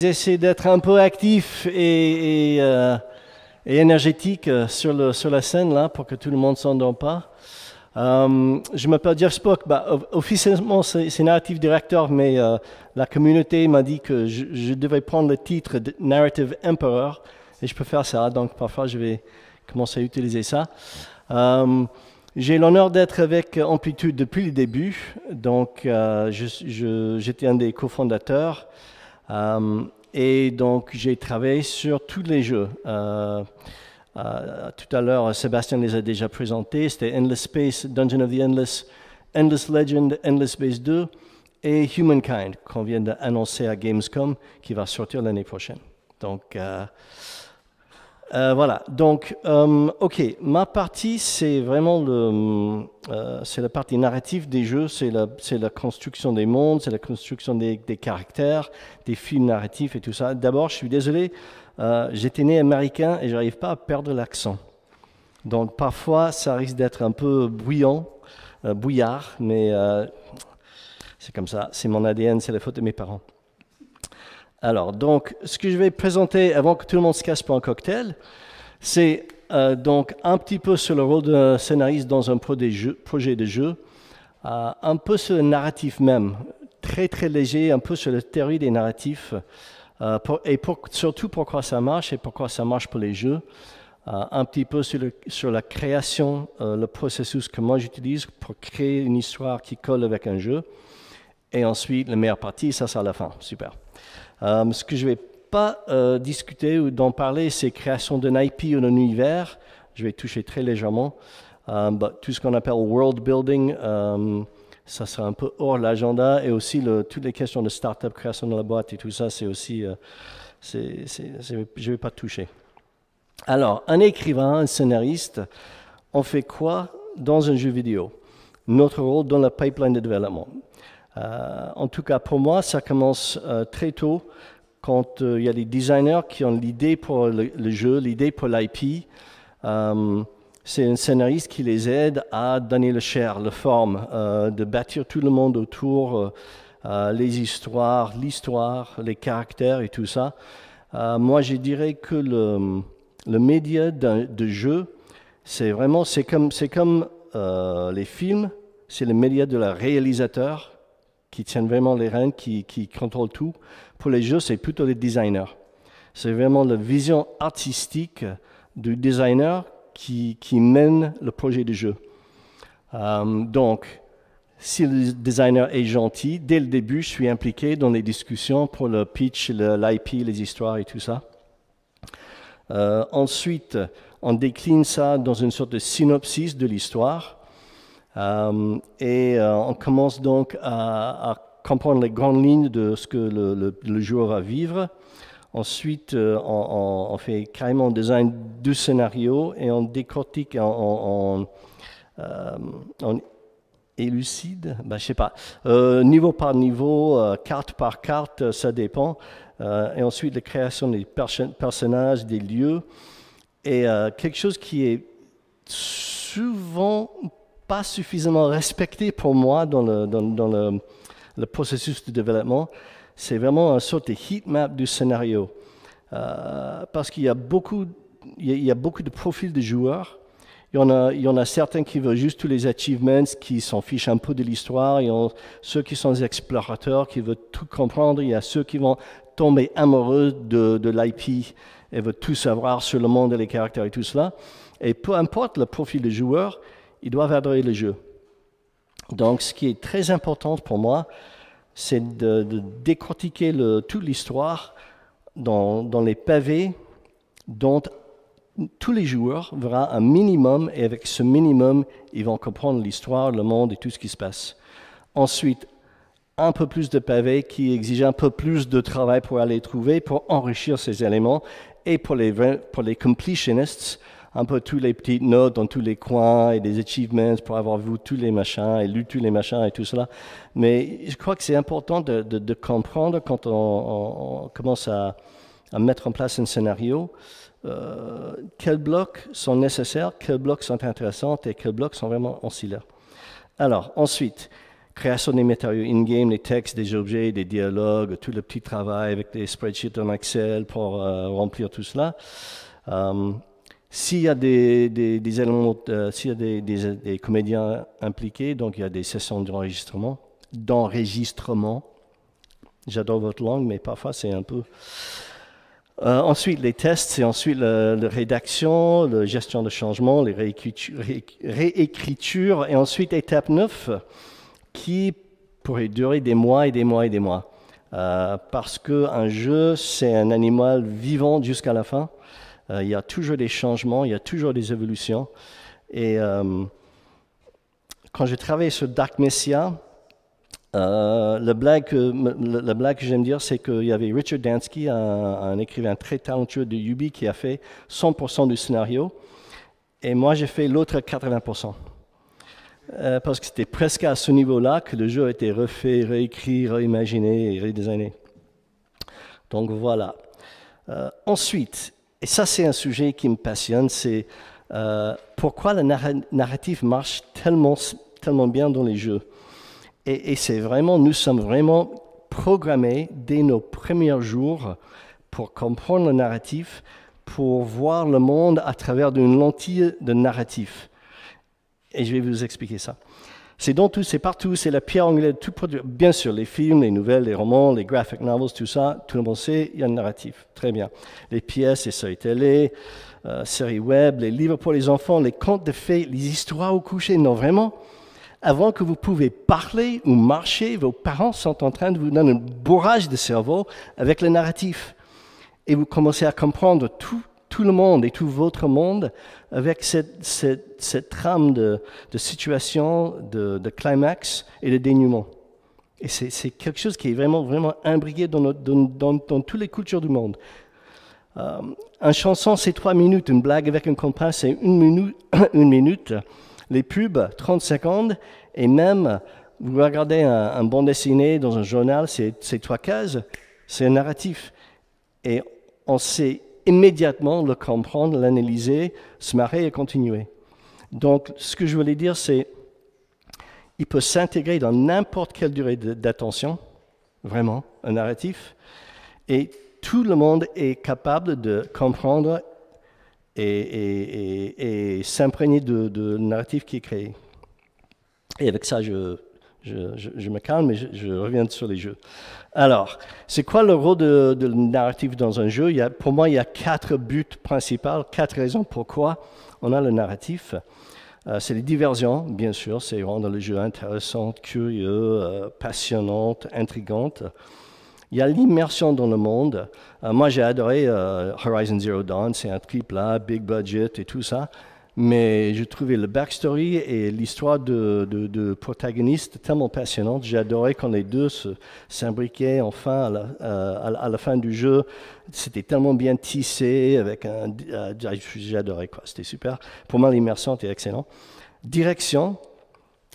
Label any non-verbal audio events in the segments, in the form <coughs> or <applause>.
J'essaie d'être un peu actif et, euh, énergétique euh, sur, sur, la scène là pour que tout le monde ne s'endorme pas. Euh, je m'appelle Jeff Spock. Bah, officiellement, c'est narrative Director, mais la communauté m'a dit que je, je, devais prendre le titre de narrative emperor et je peux faire ça. Donc parfois, je vais commencer à utiliser ça. J'ai l'honneur d'être avec Amplitude depuis le début. Donc, j'étais un des cofondateurs. Euh, et donc, j'ai travaillé sur tous les jeux. Euh, euh, tout à l'heure, Sébastien les a déjà présentés. C'était Endless Space, Dungeon of the Endless, Endless Legend, Endless Space 2 et Humankind, qu'on vient d'annoncer à Gamescom, qui va sortir l'année prochaine. Donc, euh, voilà, donc, euh, ok, ma partie, c'est vraiment le, euh, c'est la partie narrative des jeux, c'est la, la, construction des mondes, c'est la construction des, des, caractères, des films narratifs et tout ça. D'abord, je suis désolé, j'étais né américain et n'arrive pas à perdre l'accent. Donc parfois, ça risque d'être un peu bruyant, bouillard, mais c'est comme ça, c'est mon ADN, c'est la faute de mes parents. Alors, donc, ce que je vais présenter avant que tout le monde se casse pour un cocktail, c'est euh, donc un petit peu sur le rôle d'un scénariste dans un projet de jeu, euh, un peu sur le narratif même, très très léger, un peu sur la théorie des narratifs, euh, et surtout pourquoi ça marche et pourquoi ça marche pour les jeux, un petit peu sur, sur la création, le processus que moi j'utilise pour créer une histoire qui colle avec un jeu, et ensuite la meilleure partie, ça c'est à la fin, super. Euh, ce que je ne vais pas euh, discuter ou d'en parler, c'est création d'un IP ou d'un univers. Je vais toucher très légèrement. Euh, bah, tout ce qu'on appelle world building, ça sera un peu hors l'agenda. Et aussi, toutes les questions de start-up, création de la boîte et tout ça, c'est aussi. je ne vais pas toucher. Alors, un écrivain, un scénariste, on fait quoi dans un jeu vidéo Notre rôle dans la pipeline de développement. Euh, en tout cas, pour moi, ça commence euh, très tôt quand euh, il y a des designers qui ont l'idée pour le, jeu, l'idée pour l'IP. c'est un scénariste qui les aide à donner le chair, le forme, de bâtir tout le monde autour, les histoires, l'histoire, les caractères et tout ça. moi, je dirais que le, média de jeu, c'est vraiment, c'est comme, c'est comme les films, c'est le média de la réalisateur qui tiennent vraiment les rênes, qui, qui contrôlent tout. Pour les jeux, c'est plutôt les designers. C'est vraiment la vision artistique du designer qui, qui mène le projet de jeu. Euh, donc, si le designer est gentil, dès le début, je suis impliqué dans les discussions pour le pitch, l'IP, les histoires et tout ça. Euh, ensuite, on décline ça dans une sorte de synopsis de l'histoire euh, et euh, on commence donc à, comprendre les grandes lignes de ce que le, joueur va vivre. Ensuite, euh, on, fait carrément un design du scénario et on décortique, on, élucide, ben, je sais pas, niveau par niveau, carte par carte, ça dépend. et ensuite, la création des personnages, des lieux. Et quelque chose qui est souvent pas suffisamment respecté pour moi dans le, dans, le, processus de développement, c'est vraiment une sorte de heat map du scénario. Euh, parce qu'il y, a beaucoup, il y a, beaucoup de profils de joueurs. Il y, en a, il y en a certains qui veulent juste tous les achievements, qui s'en fichent un peu de l'histoire. Il y a ceux qui sont explorateurs, qui veulent tout comprendre. Il y a ceux qui vont tomber amoureux de, de l'IP et veulent tout savoir sur le monde et les caractères et tout cela. Et peu importe le profil de joueur, ils doivent adorer le jeu. Donc, ce qui est très important pour moi, c'est de, décortiquer toute l'histoire dans, les pavés dont tous les joueurs verront un minimum, et avec ce minimum, ils vont comprendre l'histoire, le monde et tout ce qui se passe. Ensuite, un peu plus de pavés qui exigent un peu plus de travail pour aller trouver, pour enrichir ces éléments, et pour les, pour les completionists, un peu toutes les petites notes dans tous les coins et des achievements pour avoir vu tous les machins et lu tous les machins et tout cela. Mais je crois que c'est important de, comprendre quand on, commence à, mettre en place un scénario. Euh, quels blocs sont nécessaires, quels blocs sont intéressants et quels blocs sont vraiment ancillaires. Alors, ensuite, création des matériaux in-game, les textes, des objets, des dialogues, tout le petit travail avec des spreadsheets en Excel pour euh, remplir tout cela. Euh, s'il y a des, éléments, euh, s'il y a des, comédiens impliqués, donc il y a des sessions d'enregistrement, d'enregistrement. J'adore votre langue, mais parfois c'est un peu. Euh, ensuite, les tests, et ensuite euh, la, rédaction, la gestion de changement, les réécritures, réécriture, et ensuite étape 9, qui pourrait durer des mois et des mois et des mois. parce parce qu'un jeu, c'est un animal vivant jusqu'à la fin. Euh, il y a toujours des changements, il y a toujours des évolutions. Et euh, quand j'ai travaillé sur Dark Messiah, euh, la blague que, j'aime dire, c'est qu'il y avait Richard Dansky, un, écrivain très talentueux de Yubi, qui a fait 100% du scénario. Et moi, j'ai fait l'autre 80%. Euh, parce que c'était presque à ce niveau-là que le jeu a été refait, réécrit, réimaginé et redesigné. Donc voilà. ensuite, et ça, c'est un sujet qui me passionne, c'est euh, pourquoi le narratif marche tellement, tellement bien dans les jeux. Et, et c'est vraiment, nous sommes vraiment programmés dès nos premiers jours pour comprendre le narratif, pour voir le monde à travers une lentille de narratif. Et je vais vous expliquer ça. C'est dans tout, c'est partout, c'est la pierre anglaise, tout, produit, bien sûr, les films, les nouvelles, les romans, les graphic novels, tout ça, tout le monde sait, il y a un narratif. Très bien. Les pièces, les séries télé, euh, séries web, les livres pour les enfants, les contes de fées, les histoires au coucher, non vraiment. Avant que vous pouvez parler ou marcher, vos parents sont en train de vous donner un bourrage de cerveau avec le narratif. Et vous commencez à comprendre tout tout le monde et tout votre monde avec cette, cette, cette trame de, de situation, de, de, climax et de dénouement. Et c'est quelque chose qui est vraiment, vraiment imbriqué dans, notre, dans, dans, toutes les cultures du monde. Un euh, une chanson, c'est trois minutes. Une blague avec un compas, c'est une minute, <coughs> une minute. Les pubs, 30 secondes. Et même, vous regardez un, un bon dessiné dans un journal, c'est trois cases. C'est un narratif. Et on sait immédiatement le comprendre, l'analyser, se marrer et continuer. Donc, ce que je voulais dire, c'est il peut s'intégrer dans n'importe quelle durée d'attention, vraiment, un narratif, et tout le monde est capable de comprendre et, s'imprégner de, de narratif qui est créé. Et avec ça, je je, me calme et je, reviens sur les jeux. Alors, c'est quoi le rôle de, narratif dans un jeu Pour moi, il y a quatre buts principaux, quatre raisons pourquoi on a le narratif. Euh, c'est les diversions, bien sûr, c'est rendre le jeu intéressant, curieux, euh, passionnant, intrigant. Il y a l'immersion dans le monde. Euh, moi, j'ai adoré Horizon Zero Dawn, c'est un triple là, big budget et tout ça. Mais j'ai trouvé le backstory et l'histoire de, de, protagonistes tellement passionnante. J'ai adoré quand les deux s'imbriquaient enfin à la, fin du jeu. C'était tellement bien tissé. Avec un, euh, ah, j'ai adoré quoi. C'était super. Pour moi, l'immersion était excellente. Direction.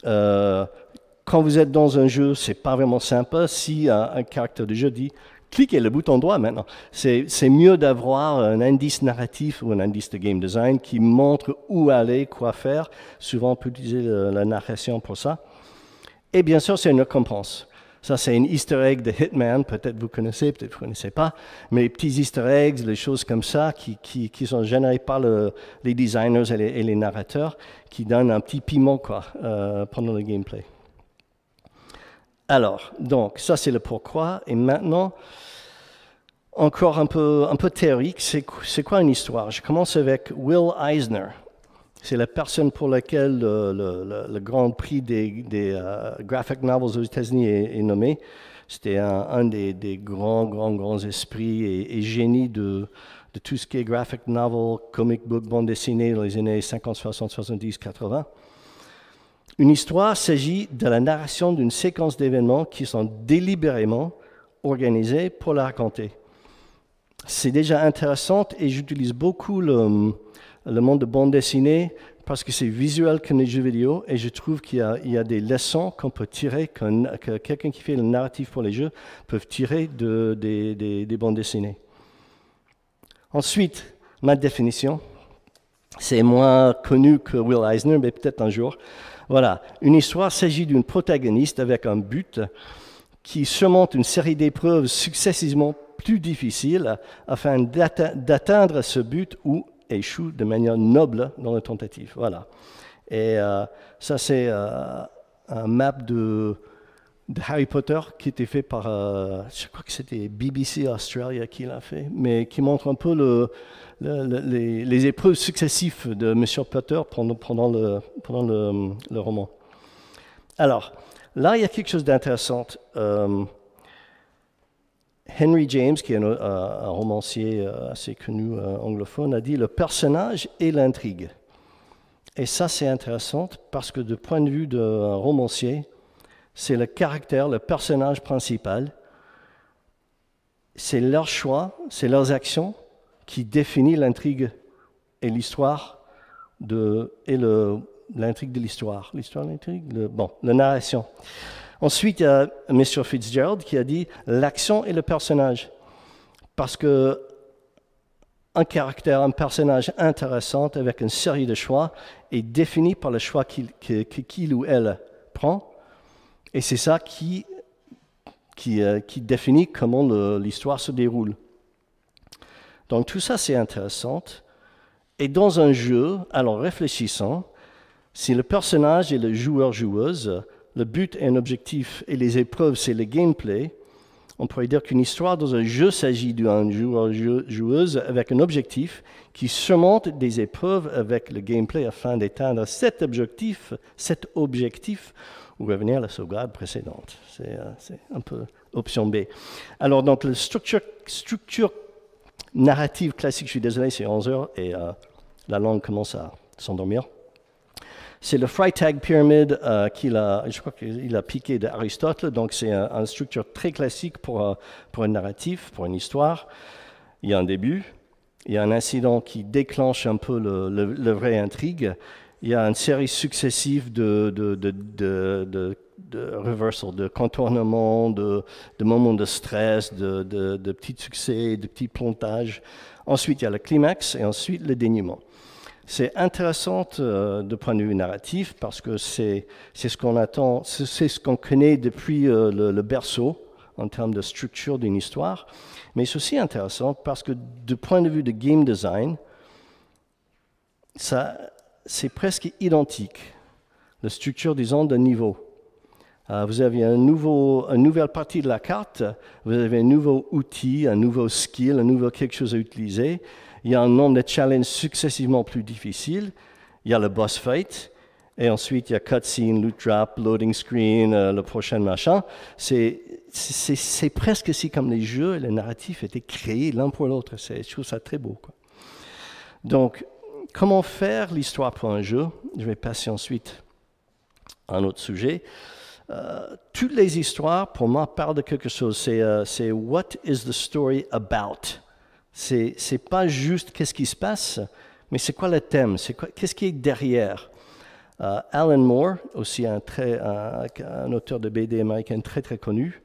Euh, quand vous êtes dans un jeu, c'est pas vraiment sympa si un, un, caractère de jeu dit cliquez le bouton droit maintenant. C'est mieux d'avoir un indice narratif ou un indice de game design qui montre où aller, quoi faire. Souvent, on peut utiliser la narration pour ça. Et bien sûr, c'est une récompense. Ça, c'est une easter egg de Hitman. Peut-être vous connaissez, peut-être vous ne connaissez pas. Mais les petits easter eggs, les choses comme ça, qui, sont générées par les designers et les, narrateurs, qui donnent un petit piment quoi, euh, pendant le gameplay. Alors, donc, ça c'est le pourquoi. Et maintenant, encore un peu, théorique, c'est quoi une histoire Je commence avec Will Eisner. C'est la personne pour laquelle le, Grand Prix des, euh, graphic novels aux États-Unis est, nommé. C'était un, des, grands, grands, grands esprits et, génies de, de, tout ce qui est graphic novel, comic book, bande dessinée dans les années 50, 60, 70, 80. Une histoire s'agit de la narration d'une séquence d'événements qui sont délibérément organisés pour la raconter. C'est déjà intéressant et j'utilise beaucoup le, monde de bande dessinée parce que c'est visuel que les jeux vidéo et je trouve qu'il y, a des leçons qu'on peut tirer, que, quelqu'un qui fait le narratif pour les jeux peut tirer des, des bandes dessinées. Ensuite, ma définition, c'est moins connu que Will Eisner, mais peut-être un jour. Voilà, une histoire s'agit d'une protagoniste avec un but qui surmonte une série d'épreuves successivement plus difficiles afin d'atteindre ce but ou échoue de manière noble dans la tentative. Voilà. Et euh, ça, c'est euh, un map de de Harry Potter qui était fait par, euh, je crois que c'était BBC Australia qui l'a fait, mais qui montre un peu les, épreuves successives de Monsieur Potter pendant, le, le, roman. Alors, là, il y a quelque chose d'intéressant. Euh, Henry James, qui est un, euh, un romancier assez connu anglophone, a dit le personnage et l'intrigue. Et ça, c'est intéressant parce que du point de vue d'un romancier, c'est le caractère, le personnage principal. C'est leur choix, c'est leurs actions qui définissent l'intrigue et l'histoire de, et l'intrigue de l'histoire. L'histoire, l'intrigue, bon, la narration. Ensuite, il y a M. Fitzgerald qui a dit l'action et le personnage. Parce que un caractère, un personnage intéressant avec une série de choix est défini par le choix qu'il ou elle prend et c'est ça qui, qui, euh, définit comment l'histoire se déroule. Donc tout ça, c'est intéressant. Et dans un jeu, alors réfléchissant, si le personnage est le joueur-joueuse, le but est un objectif et les épreuves, c'est le gameplay, on pourrait dire qu'une histoire dans un jeu s'agit d'un joueur-joueuse avec un objectif qui surmonte des épreuves avec le gameplay afin d'atteindre cet objectif, cet objectif revenir à la sauvegarde précédente. Euh, c'est un peu option B. Alors, donc, la structure, structure narrative classique, je suis désolé, c'est 11 heures et euh, la langue commence à s'endormir. C'est le Freitag Pyramid euh, qu'il a, je crois qu'il a piqué d'Aristote, donc c'est une un structure très classique pour, pour un narratif, pour une histoire. Il y a un début, il y a un incident qui déclenche un peu le, le, le vrai intrigue, il y a une série successive de, de, de, de de de contournement, de, moments de stress, de, petits succès, de petits plantages. Ensuite, il y a le climax et ensuite le dénuement. C'est intéressant du euh, de point de vue narratif parce que c'est ce qu'on attend, c'est ce qu'on connaît depuis euh, le, berceau en termes de structure d'une histoire. Mais c'est aussi intéressant parce que du point de vue de game design, ça c'est presque identique, la structure disons, d'un de niveau. Euh, vous avez un nouveau, une nouvelle partie de la carte, vous avez un nouveau outil, un nouveau skill, un nouveau quelque chose à utiliser. Il y a un nombre de challenges successivement plus difficiles. Il y a le boss fight, et ensuite il y a cutscene, loot drop, loading screen, euh, le prochain machin. C'est presque si comme les jeux, et les narratifs étaient créés l'un pour l'autre. Je trouve ça très beau. Donc, comment faire l'histoire pour un jeu Je vais passer ensuite à un autre sujet. Euh, toutes les histoires, pour moi, parlent de quelque chose. C'est euh, what is the story about C'est pas juste qu'est-ce qui se passe, mais c'est quoi le thème C'est qu'est-ce qui est derrière euh, Alan Moore, aussi un, très, un, auteur de BD américain très très connu,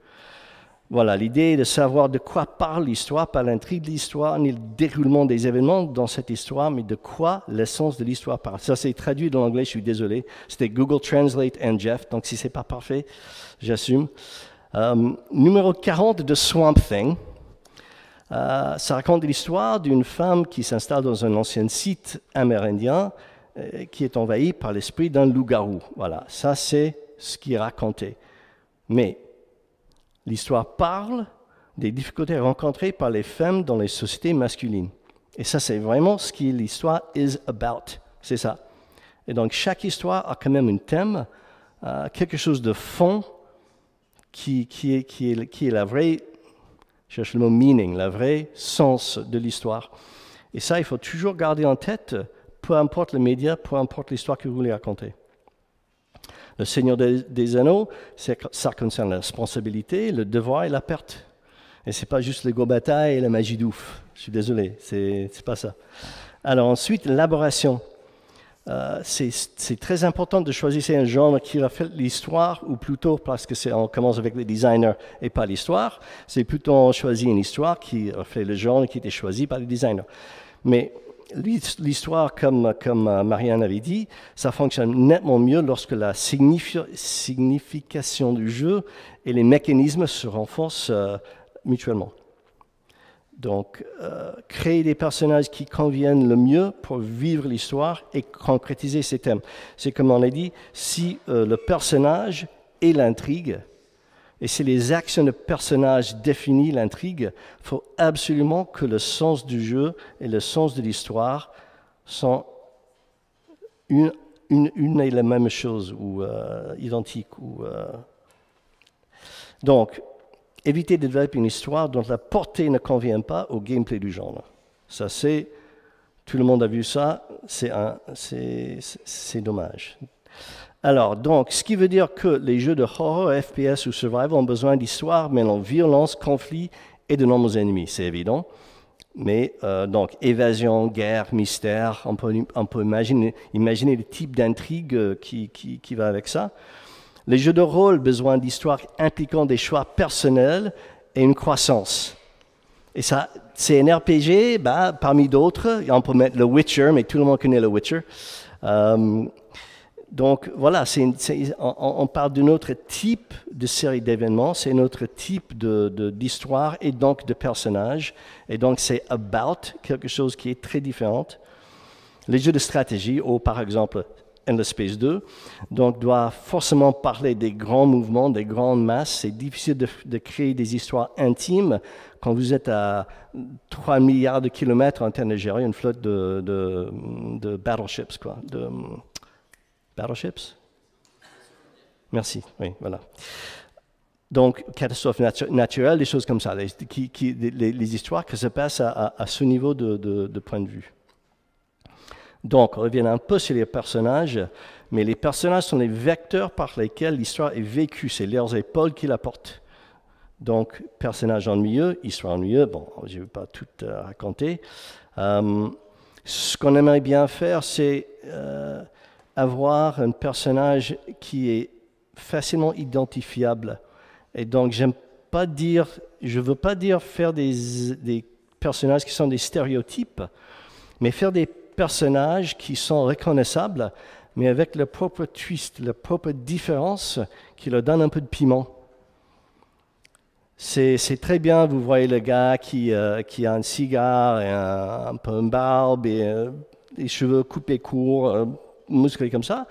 voilà, l'idée est de savoir de quoi parle l'histoire, pas l'intrigue de l'histoire, ni le déroulement des événements dans cette histoire, mais de quoi l'essence de l'histoire parle. Ça, s'est traduit dans l'anglais, je suis désolé. C'était Google Translate and Jeff, donc si c'est pas parfait, j'assume. Euh, numéro 40 de Swamp Thing. Euh, ça raconte l'histoire d'une femme qui s'installe dans un ancien site amérindien euh, qui est envahie par l'esprit d'un loup-garou. Voilà, ça c'est ce qui est raconté. Mais L'histoire parle des difficultés rencontrées par les femmes dans les sociétés masculines. Et ça, c'est vraiment ce que l'histoire is about. C'est ça. Et donc, chaque histoire a quand même un thème, euh, quelque chose de fond qui, est, qui, est, qui est la vraie, je cherche le mot meaning, la vraie sens de l'histoire. Et ça, il faut toujours garder en tête, peu importe le média, peu importe l'histoire que vous voulez raconter. Le Seigneur des, Anneaux, ça concerne la responsabilité, le devoir et la perte. Et c'est pas juste go bataille et la magie d'ouf. Je suis désolé, c'est pas ça. Alors ensuite, l'élaboration. Euh, c'est très important de choisir un genre qui reflète l'histoire, ou plutôt, parce que on commence avec les designers et pas l'histoire, c'est plutôt choisir une histoire qui reflète le genre qui était choisi par les designers. Mais l'histoire, comme, euh, Marianne avait dit, ça fonctionne nettement mieux lorsque la signification du jeu et les mécanismes se renforcent euh, mutuellement. Donc, euh, créer des personnages qui conviennent le mieux pour vivre l'histoire et concrétiser ces thèmes. C'est comme on l'a dit, si le personnage et l'intrigue et si les actions de personnages définissent l'intrigue, il faut absolument que le sens du jeu et le sens de l'histoire soient une, une, une, et la même chose, ou identiques. identique. Ou, euh. Donc, éviter de développer une histoire dont la portée ne convient pas au gameplay du genre. Ça, c'est. Tout le monde a vu ça, c'est dommage. Alors, donc, ce qui veut dire que les jeux de horror, FPS ou survival ont besoin d'histoires mêlant violence, conflit et de nombreux ennemis, c'est évident. Mais euh, donc, évasion, guerre, mystère, on peut, imaginer, imaginer le type d'intrigue euh, qui, va avec ça. Les jeux de rôle besoin d'histoires impliquant des choix personnels et une croissance. Et ça, c'est un RPG, bah, parmi d'autres, on peut mettre le Witcher, mais tout le monde connaît le Witcher. Euh, donc voilà, on, parle d'un autre type de série d'événements, c'est un autre type d'histoire de, et donc de personnages. Et donc c'est about quelque chose qui est très différent. Les jeux de stratégie, ou par exemple In the Space 2, donc doit forcément parler des grands mouvements, des grandes masses. C'est difficile de, créer des histoires intimes quand vous êtes à 3 milliards de kilomètres en train de gérer une flotte de, de battleships, quoi, de, Battleships Merci, oui, voilà. Donc, catastrophes naturelles, des choses comme ça, les, qui, les, histoires qui se passent à, à ce niveau de, point de vue. Donc, on revient un peu sur les personnages, mais les personnages sont les vecteurs par lesquels l'histoire est vécue, c'est leurs épaules qui la portent. Donc, personnage ennuyeux, histoire ennuyeuse, bon, je ne vais pas tout euh, raconter. Euh, ce qu'on aimerait bien faire, c'est euh, avoir un personnage qui est facilement identifiable. Et donc, j'aime pas dire, je veux pas dire faire des, personnages qui sont des stéréotypes, mais faire des personnages qui sont reconnaissables, mais avec leur propre twist, leur propre différence qui leur donne un peu de piment. C'est très bien, vous voyez le gars qui, euh, qui a un cigare, et un, peu une barbe et euh, cheveux coupés courts, euh, musclé comme ça,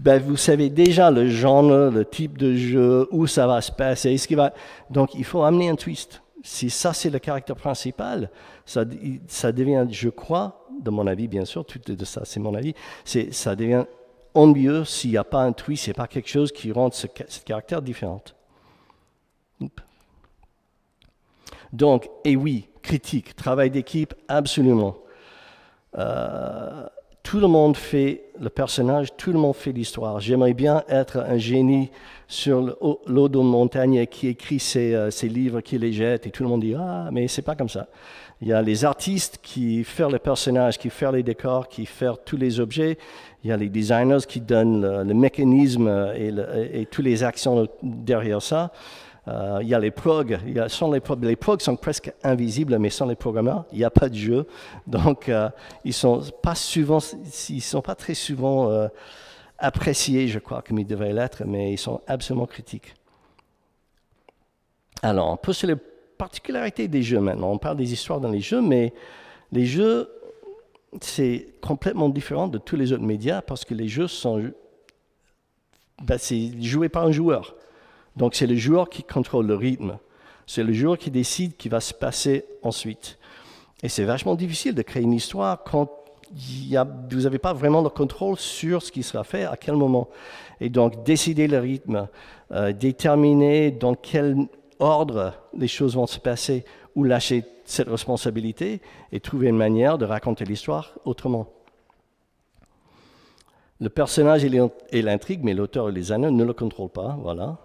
ben, vous savez déjà le genre, le type de jeu, où ça va se passer. ce Donc, il faut amener un twist. Si ça, c'est le caractère principal, ça, devient, je crois, de mon avis, bien sûr, tout de ça, c'est mon avis, ça devient ennuyeux s'il n'y a pas un twist, s'il n'y a pas quelque chose qui rend ce, ce caractère différent. Donc, et oui, critique, travail d'équipe, absolument. Euh, tout le monde fait le personnage, tout le monde fait l'histoire. J'aimerais bien être un génie sur l'eau de montagne qui écrit euh, ses, livres, qui les jette, et tout le monde dit Ah, mais c'est pas comme ça. Il y a les artistes qui font les personnages, qui font les décors, qui font tous les objets. Il y a les designers qui donnent le, mécanisme euh, et, et toutes les actions derrière ça. Euh, il y a les progs. sans les, prog, les progs sont presque invisibles, mais sans les programmeurs, il n'y a pas de jeu. Donc, euh, ils ne sont, pas sont pas très souvent euh, appréciés, je crois, comme ils devraient l'être, mais ils sont absolument critiques. Alors, un peu sur les particularités des jeux maintenant. On parle des histoires dans les jeux, mais les jeux, c'est complètement différent de tous les autres médias parce que les jeux sont bah, c'est joué par un joueur. Donc c'est le joueur qui contrôle le rythme. C'est le joueur qui décide qui va se passer ensuite. Et c'est vachement difficile de créer une histoire quand vous n'avez pas vraiment le contrôle sur ce qui sera fait, à quel moment. Et donc décider le rythme, euh, déterminer dans quel ordre les choses vont se passer ou lâcher cette responsabilité et trouver une manière de raconter l'histoire autrement le personnage et l'intrigue, mais l'auteur et les anneaux ne le contrôlent pas. Voilà.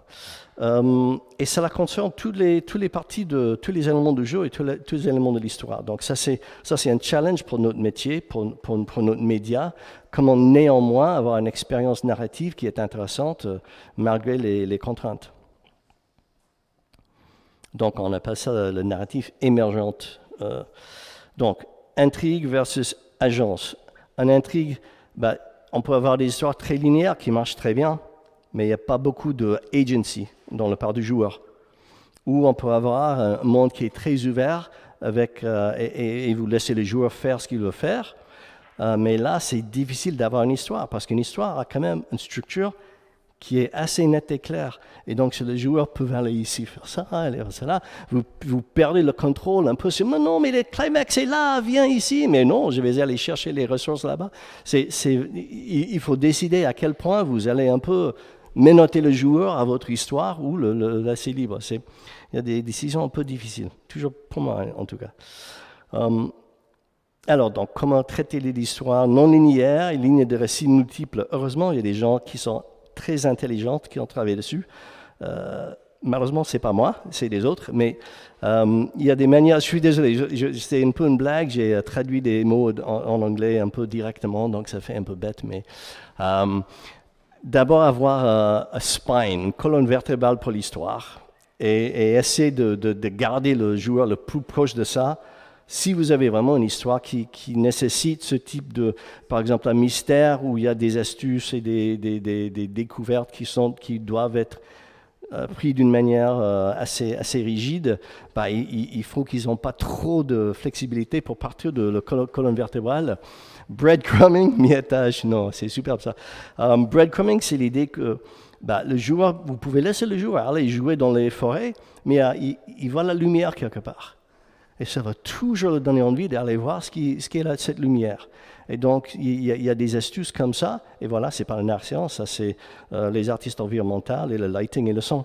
Euh, et cela concerne tous les, tous les parties de tous les éléments du jeu et tous les, éléments de l'histoire. Donc ça c'est ça c'est un challenge pour notre métier, pour, pour, notre média, comment néanmoins avoir une expérience narrative qui est intéressante euh, malgré les, contraintes. Donc on appelle ça le narratif émergente. Euh, donc intrigue versus agence. Une intrigue, bah, on peut avoir des histoires très linéaires qui marchent très bien, mais il n'y a pas beaucoup de agency dans le part du joueur. Ou on peut avoir un monde qui est très ouvert avec, euh, et, vous laissez les joueurs faire ce qu'ils veulent faire. Euh, mais là, c'est difficile d'avoir une histoire parce qu'une histoire a quand même une structure qui est assez net et clair. Et donc, si le joueur peut aller ici faire ça, aller faire cela, vous, vous perdez le contrôle un peu. C'est, mais non, mais le climax est là, viens ici. Mais non, je vais aller chercher les ressources là-bas. C'est, il faut décider à quel point vous allez un peu ménoter le joueur à votre histoire ou le, laisser libre. C'est, il y a des décisions un peu difficiles, toujours pour moi en tout cas. Hum, alors, donc, comment traiter les histoires non linéaires et lignes de récits multiples Heureusement, il y a des gens qui sont très intelligentes qui ont travaillé dessus. Euh, malheureusement, c'est pas moi, c'est des autres, mais euh, il y a des manières. Je suis désolé, c'est un peu une blague. J'ai euh, traduit des mots en, anglais un peu directement, donc ça fait un peu bête, mais. Euh, d'abord, avoir un spine, une colonne vertébrale pour l'histoire, et, essayer de, de, garder le joueur le plus proche de ça si vous avez vraiment une histoire qui, nécessite ce type de, par exemple, un mystère où il y a des astuces et des, découvertes qui, sont, qui doivent être euh, prises d'une manière euh, assez, assez rigide, bah, il, faut qu'ils n'ont pas trop de flexibilité pour partir de la colonne vertébrale. Breadcrumbing, <laughs> miettage, non, c'est superbe ça. Um, breadcrumbing, c'est l'idée que bah, le joueur, vous pouvez laisser le joueur aller jouer dans les forêts, mais il voit la lumière quelque part. Et ça va toujours donner envie d'aller voir ce qu'est là, cette lumière. Et donc, il y, a, des astuces comme ça. Et voilà, c'est pas une science, ça c'est euh, les artistes environnementaux et le lighting et le son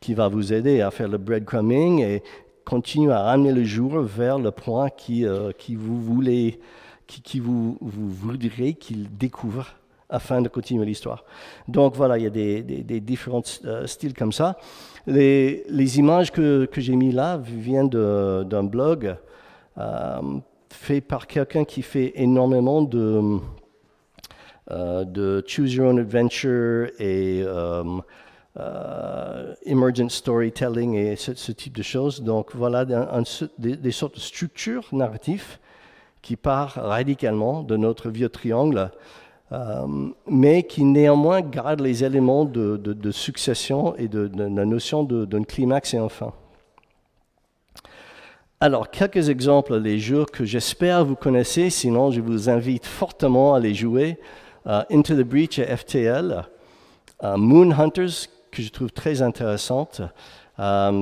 qui va vous aider à faire le breadcrumbing et continuer à ramener le jour vers le point qui, euh, qui vous voulez, qui, qui vous, vous voudrez qu'il découvre afin de continuer l'histoire. Donc voilà, il y a des, différents euh, styles comme ça. Les, les images que, j'ai mis là viennent d'un blog euh, fait par quelqu'un qui fait énormément de, euh, de Choose Your Own Adventure et Emergent Storytelling et ce, type de choses. Donc voilà des, sortes de structures narratives qui partent radicalement de notre vieux triangle euh, mais qui néanmoins garde les éléments de, succession et de, la notion d'un climax et un fin. Alors, quelques exemples des jeux que j'espère vous connaissez, sinon je vous invite fortement à les jouer. Euh, Into the Breach et FTL, euh, Moon Hunters, que je trouve très intéressante.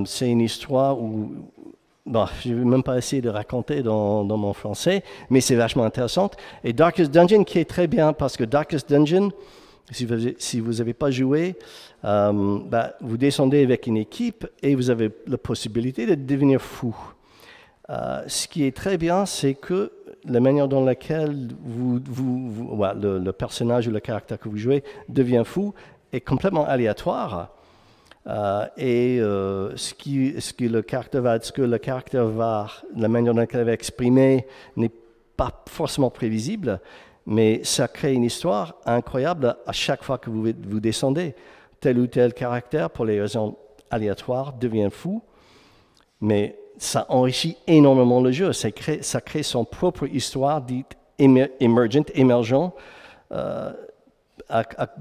C'est une histoire où Bon, je ne vais même pas essayer de raconter dans, mon français, mais c'est vachement intéressant. Et Darkest Dungeon qui est très bien parce que Darkest Dungeon, si vous n'avez pas joué, euh, bah, vous descendez avec une équipe et vous avez la possibilité de devenir fou. Euh, ce qui est très bien, c'est que la manière dans laquelle vous, le personnage ou le caractère que vous jouez devient fou est complètement aléatoire. Euh, et euh, ce, qui, ce, le caractère va, ce que le caractère va, la manière dont elle va exprimer n'est pas forcément prévisible, mais ça crée une histoire incroyable à chaque fois que vous, vous descendez. Tel ou tel caractère, pour les raisons aléatoires, devient fou, mais ça enrichit énormément le jeu. Ça crée, ça crée son propre histoire dite emergent », émergent. Euh,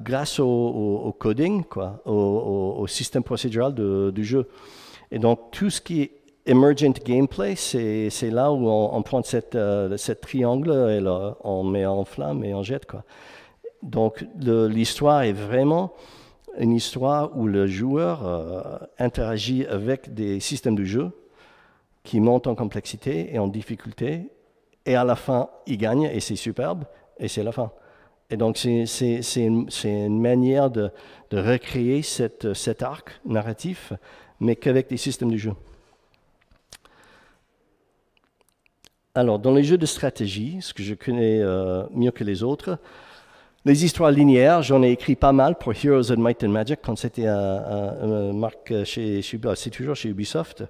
grâce au, coding, quoi, au, système procédural du jeu. Et donc tout ce qui est emergent gameplay, c'est là où on, prend euh, cette, triangle et là, on met en flamme et on jette. Quoi. Donc l'histoire est vraiment une histoire où le joueur euh, interagit avec des systèmes de jeu qui montent en complexité et en difficulté, et à la fin, il gagne et c'est superbe, et c'est la fin. Et donc, c'est une, manière de, recréer cet arc narratif, mais qu'avec des systèmes de jeu. Alors, dans les jeux de stratégie, ce que je connais euh, mieux que les autres, les histoires linéaires, j'en ai écrit pas mal pour Heroes of Might and Magic quand c'était euh, marque chez, c'est toujours chez Ubisoft.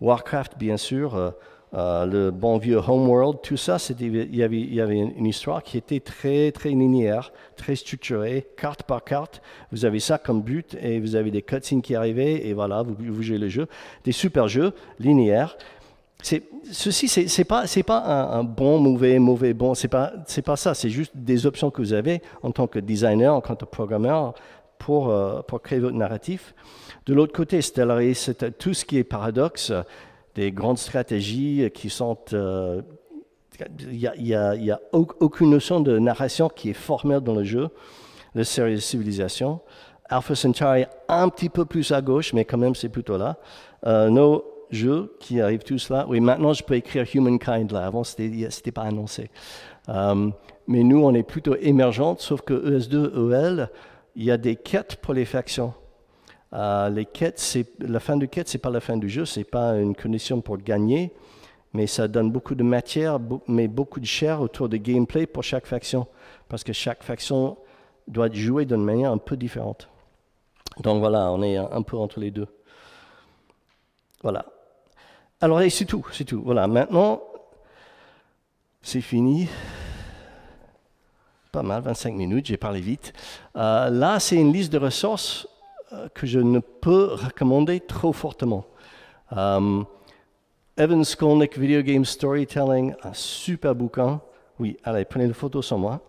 Warcraft, bien sûr. Euh, euh, le bon vieux Homeworld, tout ça, il y, avait, il y avait une histoire qui était très, très linéaire, très structurée, carte par carte. Vous avez ça comme but et vous avez des cutscenes qui arrivaient et voilà, vous, jouez le jeu. Des super jeux linéaires. Ceci, c'est pas, pas un, bon, mauvais, mauvais, bon. C'est pas, c'est pas ça. C'est juste des options que vous avez en tant que designer, en tant que programmeur, pour, euh, créer votre narratif. De l'autre côté, c'est tout ce qui est paradoxe des grandes stratégies qui sont... Euh, il n'y a, y a, aucune notion de narration qui est formelle dans le jeu, le série civilisation. Alpha Centauri, un petit peu plus à gauche, mais quand même, c'est plutôt là. Euh, nos jeux qui arrivent tous là. Oui, maintenant, je peux écrire Humankind là. Avant, c'était pas annoncé. Euh, mais nous, on est plutôt émergente sauf que ES2, EL, il y a des quêtes pour les factions. Euh, les quêtes, la fin de quête, n'est pas la fin du jeu, c'est pas une condition pour gagner, mais ça donne beaucoup de matière, mais beaucoup de chair autour du gameplay pour chaque faction, parce que chaque faction doit jouer d'une manière un peu différente. Donc voilà, on est un peu entre les deux. Voilà. Alors, c'est tout, c'est tout. Voilà, maintenant, c'est fini. Pas mal, 25 minutes, j'ai parlé vite. Euh, là, c'est une liste de ressources euh, que je ne peux recommander trop fortement. Um, Evan Skolnick, Video Game Storytelling, un super bouquin. Oui, allez, prenez une photo sur moi.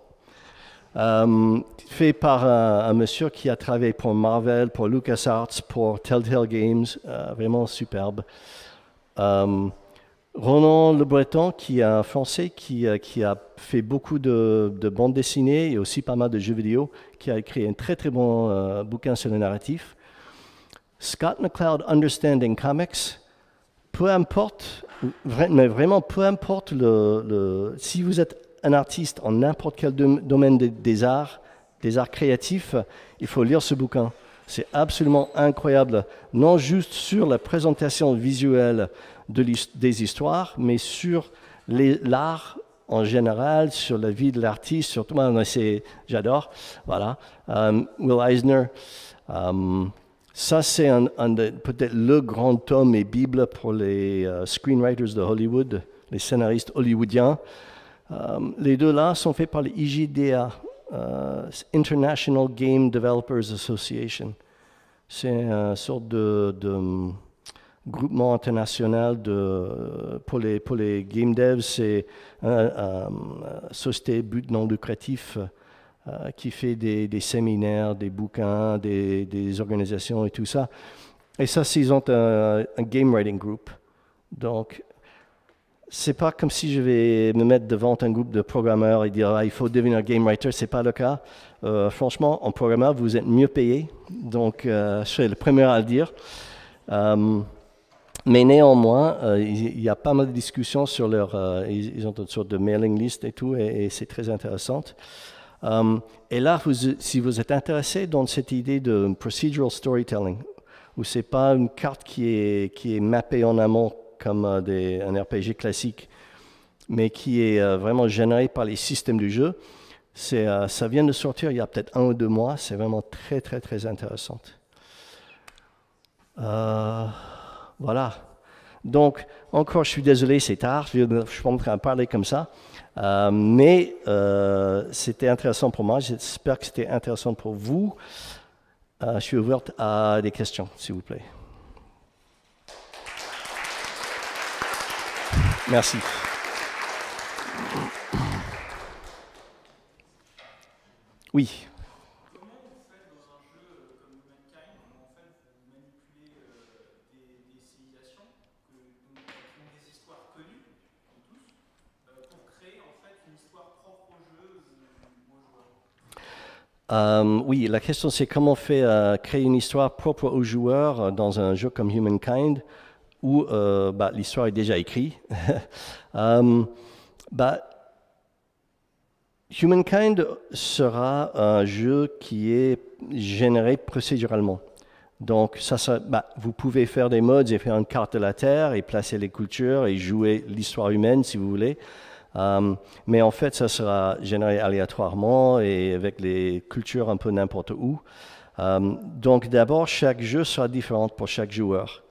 Euh, fait par un, monsieur qui a travaillé pour Marvel, pour LucasArts, pour Telltale Games. vraiment superbe. Ronan Le Breton, qui est un Français qui, euh, qui a fait beaucoup de, bandes dessinées et aussi pas mal de jeux vidéo, qui a écrit un très très bon euh, bouquin sur le narratif. Scott McCloud, Understanding Comics, peu importe, mais vraiment peu importe, le, si vous êtes un artiste en n'importe quel domaine des, arts, des arts créatifs, il faut lire ce bouquin. C'est absolument incroyable, non juste sur la présentation visuelle, des histoires, mais sur l'art en général, sur la vie de l'artiste, surtout, moi, j'adore, voilà. Euh, Will Eisner, euh, ça c'est peut-être le grand tome et Bible pour les euh, screenwriters de Hollywood, les scénaristes hollywoodiens. les deux là sont faits par les International Game Developers Association. C'est une sorte de groupement international de, pour, les, les game devs, c'est une euh, société but non lucratif euh, qui fait des, séminaires, des bouquins, des, organisations et tout ça. Et ça, ils ont un, game writing group. Donc, c'est pas comme si je vais me mettre devant un groupe de programmeurs et dire ah, il faut devenir game writer, c'est pas le cas. Euh, franchement, en programmeur, vous êtes mieux payé, donc je suis le premier à le dire mais néanmoins, euh, il y a pas mal de discussions sur leur. Euh, ils, ont une sorte de mailing list et tout, et, c'est très intéressant. Euh, et là, si vous êtes intéressé dans cette idée de procedural storytelling, où c'est pas une carte qui est, qui est mappée en amont comme un RPG classique, mais qui est vraiment générée par les systèmes du jeu, ça vient de sortir il y a peut-être un ou deux mois. C'est vraiment très, très, très intéressant. Euh voilà. Donc, encore, je suis désolé, c'est tard, je ne suis pas en train de parler comme ça, euh, mais euh, c'était intéressant pour moi, j'espère que c'était intéressant pour vous. Euh, je suis ouverte à des questions, s'il vous plaît. Merci. Oui. Euh, oui, la question c'est comment fait euh, créer une histoire propre aux joueurs euh, dans un jeu comme Humankind où bah, l'histoire est déjà écrite. <laughs> Bah, Humankind sera un jeu qui est généré procéduralement. Donc, ça, bah, vous pouvez faire des modes et faire une carte de la Terre et placer les cultures et jouer l'histoire humaine si vous voulez. Euh, mais en fait, ça sera généré aléatoirement et avec les cultures un peu n'importe où. Euh, donc d'abord, chaque jeu sera différent pour chaque joueur.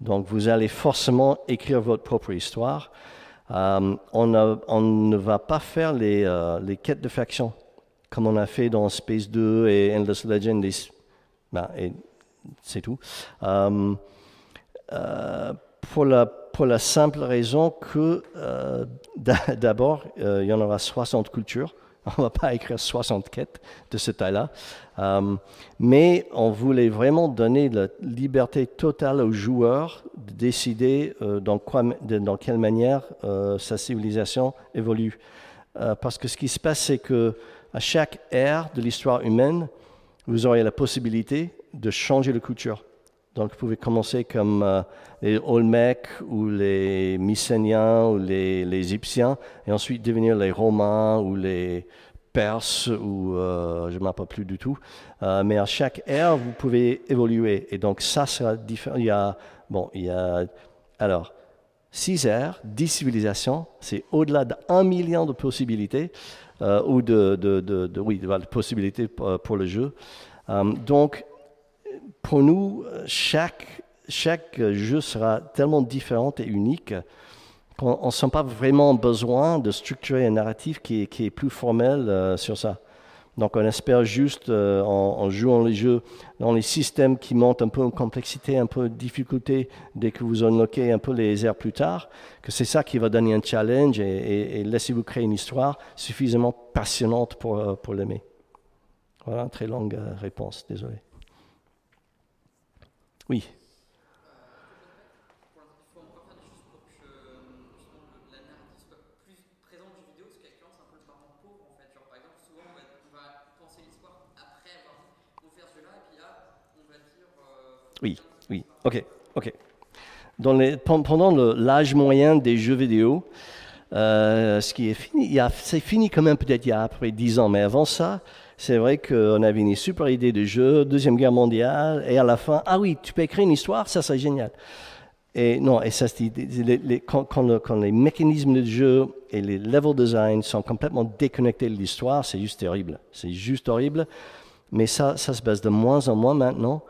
Donc vous allez forcément écrire votre propre histoire. Euh, on, ne va pas faire les, quêtes de faction comme on a fait dans Space 2 et Endless Legend. Et, ben, c'est tout. pour la pour la simple raison que euh, <laughs> d'abord, euh, il y en aura 60 cultures. <laughs> On ne va pas écrire 60 quêtes de ce taille-là. Euh, mais on voulait vraiment donner la liberté totale aux joueurs de décider dans, dans, quelle manière sa civilisation évolue. parce que ce qui se passe, c'est que à chaque ère de l'histoire humaine, vous aurez la possibilité de changer de culture. Donc, vous pouvez commencer comme euh, les Olmecs ou les Mycéniens ou les, Égyptiens, et ensuite devenir les Romains ou les Perses ou euh, je ne m'en plus du tout. Euh, mais à chaque ère, vous pouvez évoluer. Et donc, ça sera différent. Il y a, bon, il y a, alors, 6 ères, 10 civilisations, c'est au-delà d'un million de possibilités, ou de, de, de, possibilités pour, le jeu. donc, pour nous, chaque, chaque jeu sera tellement différent et unique qu'on ne sent pas vraiment besoin de structurer un narratif qui est, qui est plus formel euh, sur ça. Donc on espère juste, euh, en, jouant les jeux, dans les systèmes qui montent un peu en complexité, un peu en difficulté, dès que vous unlockez un peu les airs plus tard, que c'est ça qui va donner un challenge et, et laissez-vous créer une histoire suffisamment passionnante pour, euh, pour l'aimer. Voilà, très longue réponse, désolé. Oui. Oui, oui, ok, ok. pendant l'âge moyen des jeux vidéo, euh, ce qui est fini. C'est fini quand même peut-être il y a après dix ans, mais avant ça, c'est vrai qu'on avait une super idée de jeu, Deuxième Guerre mondiale, et à la fin, ah oui, tu peux écrire une histoire, ça serait génial. Et non, et ça, c'est quand, les mécanismes de jeu et les level design sont complètement déconnectés de l'histoire, c'est juste terrible. C'est juste horrible. Mais ça, ça se base de moins en moins maintenant.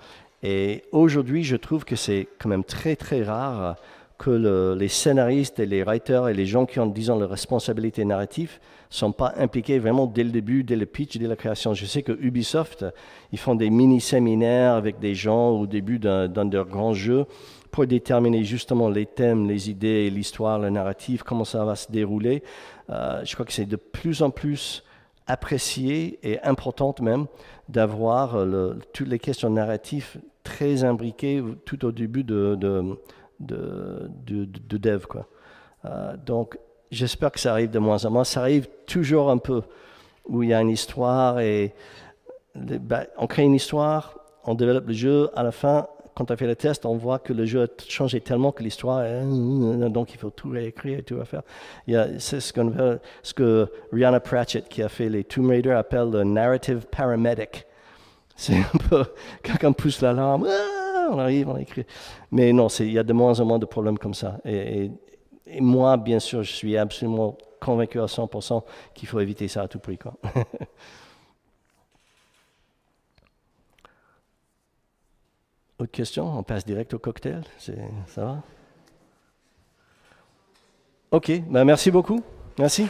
Et aujourd'hui, je trouve que c'est quand même très, très rare que les scénaristes et les writers et les gens qui ont, disons, la responsabilité narrative ne sont pas impliqués vraiment dès le début, dès le pitch, dès la création. Je sais que Ubisoft, ils font des mini-séminaires avec des gens au début d'un de leurs grands jeux pour déterminer justement les thèmes, les idées, l'histoire, le narratif, comment ça va se dérouler. Euh, je crois que c'est de plus en plus apprécié et important même d'avoir euh, toutes les questions narratives très imbriquées tout au début de, de de, de, dev. Quoi. Euh, donc, j'espère que ça arrive de moins en moins. Ça arrive toujours un peu où il y a une histoire et bah, on crée une histoire, on développe le jeu. À la fin, quand on fait le test, on voit que le jeu a changé tellement que l'histoire, est... donc il faut tout réécrire et tout refaire. C'est ce, ce, que Rihanna Pratchett, qui a fait les Tomb Raider, appelle le narrative paramedic. C'est un peu on <laughs> pousse l'alarme. Ah, on arrive, on écrit. Mais non, il y a de moins en moins de problèmes comme ça. Et, moi, bien sûr, je suis absolument convaincu à 100% qu'il faut éviter ça à tout prix. Quoi. <laughs> Autre question On passe direct au cocktail Ça va Ok, ben merci beaucoup. Merci.